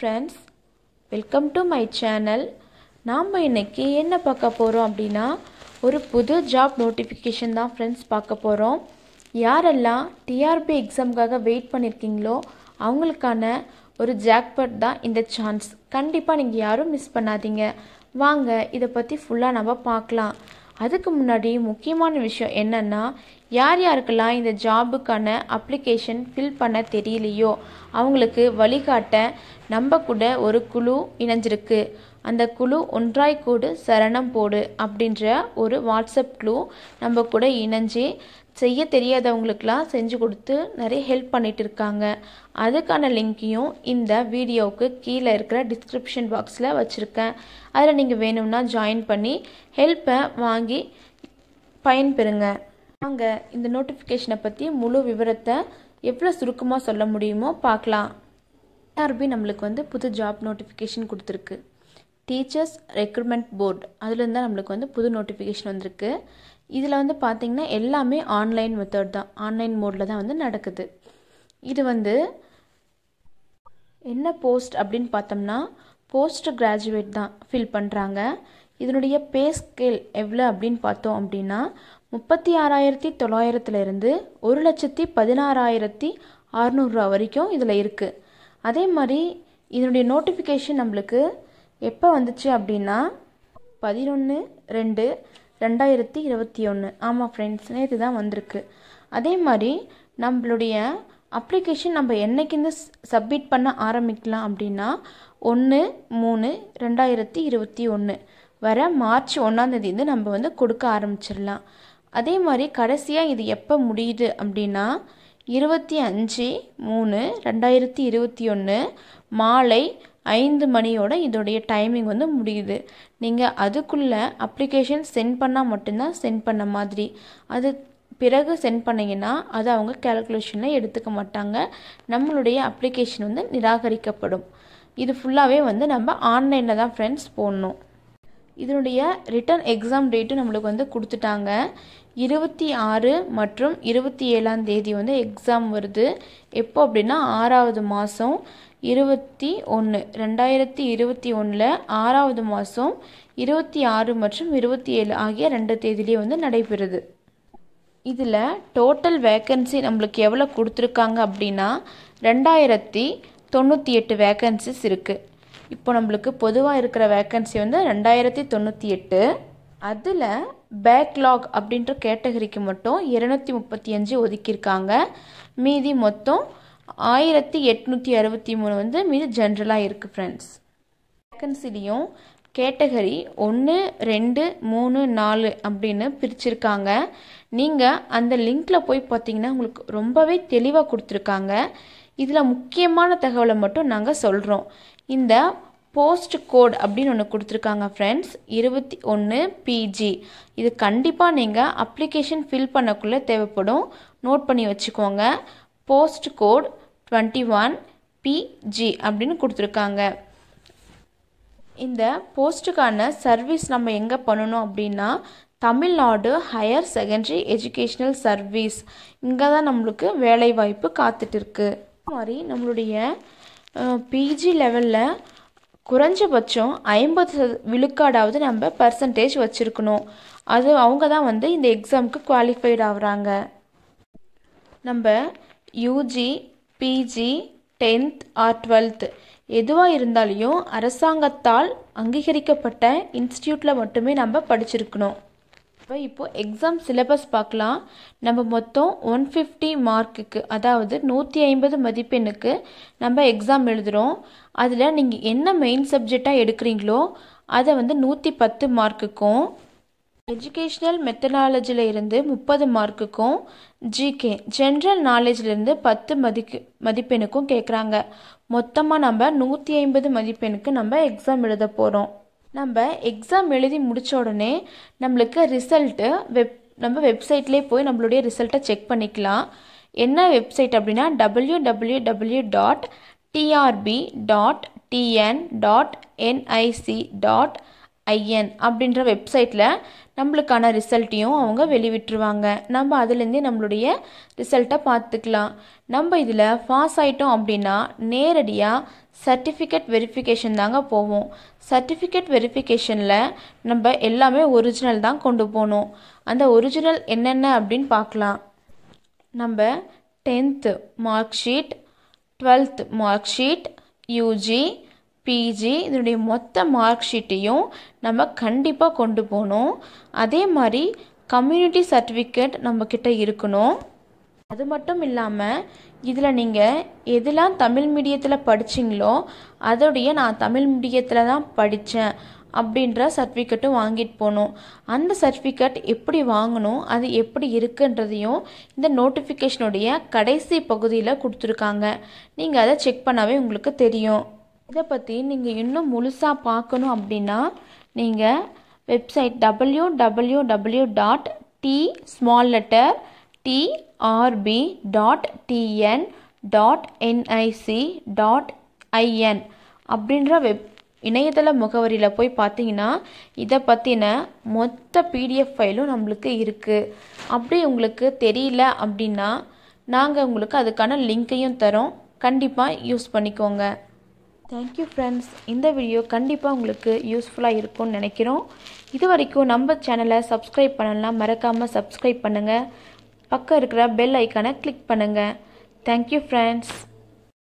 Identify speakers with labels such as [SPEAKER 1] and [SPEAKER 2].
[SPEAKER 1] friends welcome to my channel நாம் இன்றைக்கி என்ன பார்க்க போகிறோம் அப்படின்னா ஒரு புது ஜாப் நோட்டிஃபிகேஷன் தான் ஃப்ரெண்ட்ஸ் பார்க்க போகிறோம் யாரெல்லாம் டிஆர்பி எக்ஸாமுக்காக வெயிட் பண்ணியிருக்கீங்களோ அவங்களுக்கான ஒரு ஜாக்பட் தான் இந்த சான்ஸ் கண்டிப்பாக நீங்கள் யாரும் மிஸ் பண்ணாதீங்க வாங்க இதை பற்றி ஃபுல்லாக நம்ம பார்க்கலாம் அதுக்கு முன்னாடி முக்கியமான விஷயம் என்னென்னா யார் யாருக்கெல்லாம் இந்த ஜாபுக்கான அப்ளிகேஷன் ஃபில் பண்ண தெரியலையோ அவங்களுக்கு வழிகாட்ட நம்ம கூட ஒரு குழு இணைஞ்சிருக்கு அந்த குழு ஒன்றாய் கூடு சரணம் போடு அப்படின்ற ஒரு வாட்ஸ்அப் குழு நம்ம கூட இணைஞ்சு செய்ய தெரியாதவங்களுக்கெல்லாம் செஞ்சு கொடுத்து நிறைய ஹெல்ப் பண்ணிகிட்டு இருக்காங்க அதுக்கான லிங்க்கையும் இந்த வீடியோவுக்கு கீழே இருக்கிற டிஸ்கிரிப்ஷன் பாக்ஸில் வச்சுருக்கேன் அதில் நீங்கள் வேணும்னா ஜாயின் பண்ணி ஹெல்ப்பை வாங்கி பயன்பெறுங்க வாங்க இந்த நோட்டிஃபிகேஷனை பற்றி முழு விவரத்தை எவ்வளோ சுருக்கமாக சொல்ல முடியுமோ பார்க்கலாம் ஆர்பி நம்மளுக்கு வந்து புது ஜாப் நோட்டிஃபிகேஷன் கொடுத்துருக்கு டீச்சர்ஸ் ரெக்ரூட்மெண்ட் போர்டு அதுலேருந்து தான் நம்மளுக்கு வந்து புது நோட்டிஃபிகேஷன் வந்திருக்கு இதில் வந்து பார்த்திங்கன்னா எல்லாமே ஆன்லைன் மெத்தட் தான் ஆன்லைன் மோடில் தான் வந்து நடக்குது இது வந்து என்ன போஸ்ட் அப்படின்னு பார்த்தோம்னா போஸ்ட் கிராஜுவேட் தான் ஃபில் பண்ணுறாங்க இதனுடைய பே ஸ்கேல் எவ்வளோ அப்படின்னு பார்த்தோம் அப்படின்னா முப்பத்தி ஆறாயிரத்தி தொள்ளாயிரத்துலேருந்து ஒரு லட்சத்தி பதினாறாயிரத்தி அறநூறுரூவா வரைக்கும் இதில் இருக்குது அதே மாதிரி இதனுடைய நோட்டிஃபிகேஷன் நம்மளுக்கு எப்போ வந்துச்சு அப்படின்னா பதினொன்று ரெண்டு ரெண்டாயிரத்தி இருபத்தி ஒன்று ஆமாம் ஃப்ரெண்ட்ஸ் நேற்று தான் வந்திருக்கு அதே மாதிரி நம்மளுடைய அப்ளிகேஷன் நம்ம என்றைக்கிருந்து சப்மிட் பண்ண ஆரம்பிக்கலாம் அப்படின்னா ஒன்று மூணு ரெண்டாயிரத்தி இருபத்தி ஒன்று வர மார்ச் ஒன்றாந்தேதி நம்ம வந்து கொடுக்க ஆரம்பிச்சிடலாம் அதே மாதிரி கடைசியாக இது எப்போ முடியுது அப்படின்னா இருபத்தி அஞ்சு மூணு ரெண்டாயிரத்தி இருபத்தி ஒன்று மாலை ஐந்து மணியோட இதோடைய டைமிங் வந்து முடியுது நீங்கள் அதுக்குள்ளே அப்ளிகேஷன் சென்ட் பண்ணால் மட்டும்தான் சென்ட் பண்ண மாதிரி அது பிறகு சென்ட் பண்ணிங்கன்னா அதை அவங்க கேல்குலேஷனில் எடுத்துக்க மாட்டாங்க நம்மளுடைய அப்ளிகேஷன் வந்து நிராகரிக்கப்படும் இது ஃபுல்லாகவே வந்து நம்ம ஆன்லைனில் தான் ஃப்ரெண்ட்ஸ் போடணும் இதனுடைய ரிட்டர்ன் எக்ஸாம் டேட்டு நம்மளுக்கு வந்து கொடுத்துட்டாங்க இருபத்தி ஆறு மற்றும் இருபத்தி ஏழாம் தேதி வந்து எக்ஸாம் வருது எப்போ அப்படின்னா ஆறாவது மாதம் இருபத்தி ஒன்று ரெண்டாயிரத்தி இருபத்தி ஒன்றில் ஆறாவது மாதம் இருபத்தி ஆறு மற்றும் இருபத்தி ஏழு ஆகிய ரெண்டு தேதியிலே வந்து நடைபெறுது இதில் டோட்டல் வேக்கன்சி நம்மளுக்கு எவ்வளோ கொடுத்துருக்காங்க அப்படின்னா ரெண்டாயிரத்தி தொண்ணூற்றி எட்டு வேக்கன்சிஸ் இருக்குது இப்போ நம்மளுக்கு பொதுவாக இருக்கிற வேக்கன்சி வந்து ரெண்டாயிரத்தி தொண்ணூற்றி எட்டு அதில் பேக்லாக் அப்படின்ற கேட்டகரிக்கு மட்டும் இருநூத்தி முப்பத்தி அஞ்சு ஒதுக்கியிருக்காங்க மீதி மொத்தம் ஆயிரத்தி எட்நூற்றி அறுபத்தி மூணு வந்து மீது ஜென்ரலாக இருக்குது ஃப்ரெண்ட்ஸ் வேக்கன்சிலையும் கேட்டகரி ஒன்று ரெண்டு மூணு நாலு அப்படின்னு பிரிச்சிருக்காங்க நீங்கள் அந்த லிங்க்கில் போய் பார்த்தீங்கன்னா உங்களுக்கு ரொம்பவே தெளிவாக கொடுத்துருக்காங்க இதில் முக்கியமான தகவலை மட்டும் நாங்கள் சொல்கிறோம் இந்த போஸ்ட் கோட் அப்படின்னு ஒன்று கொடுத்துருக்காங்க ஃப்ரெண்ட்ஸ் இருபத்தி ஒன்று பிஜி இது கண்டிப்பாக நீங்கள் அப்ளிகேஷன் ஃபில் பண்ணக்குள்ளே தேவைப்படும் நோட் பண்ணி வச்சுக்கோங்க post code twenty one PG அப்படின்னு கொடுத்துருக்காங்க இந்த போஸ்ட்டுக்கான சர்வீஸ் நம்ம எங்கே பண்ணணும் அப்படின்னா Tamil Nadu higher secondary educational service இங்கே தான் நம்மளுக்கு வேலைவாய்ப்பு காத்துட்டு இருக்கு மாதிரி நம்மளுடைய பிஜி லெவலில் குறைஞ்சபட்சம் ஐம்பது சத விழுக்காடாவது நம்ம பர்சன்டேஜ் வச்சுருக்கணும் அது அவங்க தான் வந்து இந்த எக்ஸாமுக்கு குவாலிஃபைட் ஆகுறாங்க நம்ம UG PG tenth or twelfth எதுவாக இருந்தாலையும் அரசாங்கத்தால் அங்கீகரிக்கப்பட்ட இன்ஸ்டியூட்டில் மட்டுமே நம்ம படிச்சிருக்கணும் இப்போ இப்போது எக்ஸாம் சிலபஸ் பார்க்கலாம் நம்ம மொத்தம் ஒன் ஃபிஃப்டி மார்க்குக்கு அதாவது நூற்றி ஐம்பது மதிப்பெண்ணுக்கு நம்ம எக்ஸாம் எழுதுகிறோம் அதில் நீங்கள் என்ன மெயின் சப்ஜெக்டாக எடுக்கிறீங்களோ அதை வந்து நூற்றி பத்து மார்க்குக்கும் எஜுகேஷ்னல் மெத்தடாலஜியில் இருந்து முப்பது மார்க்குக்கும் ஜிகே ஜென்ரல் நாலேஜிலிருந்து பத்து மதிக்கு மதிப்பெண்ணுக்கும் கேட்குறாங்க மொத்தமாக நம்ம நூற்றி ஐம்பது மதிப்பெண்ணுக்கு நம்ம எக்ஸாம் எழுத போகிறோம் நம்ம எக்ஸாம் எழுதி முடித்த உடனே நம்மளுக்கு ரிசல்ட்டு வெப் நம்ம வெப்சைட்லேயே போய் நம்மளுடைய ரிசல்ட்டை செக் பண்ணிக்கலாம் என்ன வெப்சைட் அப்படின்னா W W W dot TRB dot TN dot NIC dot IN அப்படின்ற வெப்சைட்டில் நம்மளுக்கான ரிசல்ட்டையும் அவங்க வெளிவிட்டுருவாங்க நம்ம அதுலேருந்தே நம்மளுடைய ரிசல்ட்டை பார்த்துக்கலாம் நம்ம இதில் பாஸ் ஆகிட்டோம் அப்படின்னா நேரடியாக சர்டிஃபிகேட் வெரிஃபிகேஷன் தாங்க போவோம் சர்டிஃபிகேட் வெரிஃபிகேஷனில் நம்ம எல்லாமே ஒரிஜினல் தான் கொண்டு போகணும் அந்த ஒரிஜினல் என்னென்ன அப்படின்னு பார்க்கலாம் நம்ம tenth mark sheet twelfth mark sheet UG PG இதனுடைய மொத்த மார்க் ஷீட்டையும் நம்ம கண்டிப்பாக கொண்டு போகணும் அதே மாதிரி கம்யூனிட்டி சர்டிஃபிகேட் நம்மக்கிட்ட இருக்கணும் அது மட்டும் இல்லாமல் இதில் நீங்கள் எதெல்லாம் தமிழ் மீடியத்தில் படிச்சிங்களோ அதோடைய நான் தமிழ் மீடியத்தில் தான் படித்தேன் அப்படின்ற சர்டிஃபிகேட்டும் வாங்கிட்டு போகணும் அந்த சர்டிஃபிகேட் எப்படி வாங்கணும் அது எப்படி இருக்குன்றதையும் இந்த நோட்டிஃபிகேஷனுடைய கடைசி பகுதியில் கொடுத்துருக்காங்க நீங்கள் அதை செக் பண்ணாவே உங்களுக்கு தெரியும் இதை பற்றி நீங்கள் இன்னும் முழுசாக பார்க்கணும் அப்படின்னா நீங்கள் website W W W dot T small letter TRB dot TN dot NIC dot IN அப்படின்ற வெப் இணையதள முகவரியில் போய் பார்த்தீங்கன்னா இதை பற்றின மொத்த பிடிஎஃப் ஃபைலும் நம்மளுக்கு இருக்குது அப்படி உங்களுக்கு தெரியல அப்படின்னா நாங்கள் உங்களுக்கு அதுக்கான லிங்க்கையும் தரோம் கண்டிப்பாக யூஸ் பண்ணிக்கோங்க தேங்க்யூ ஃப்ரெண்ட்ஸ் இந்த வீடியோ கண்டிப்பாக உங்களுக்கு யூஸ்ஃபுல்லாக இருக்கும்னு நினைக்கிறோம் இது வரைக்கும் நம்ம சேனலை சப்ஸ்கிரைப் பண்ணலாம் மறக்காமல் சப்ஸ்கிரைப் பண்ணுங்கள் பக்கம் இருக்கிற பெல் ஐக்கானை கிளிக் பண்ணுங்கள் தேங்க்யூ ஃப்ரெண்ட்ஸ்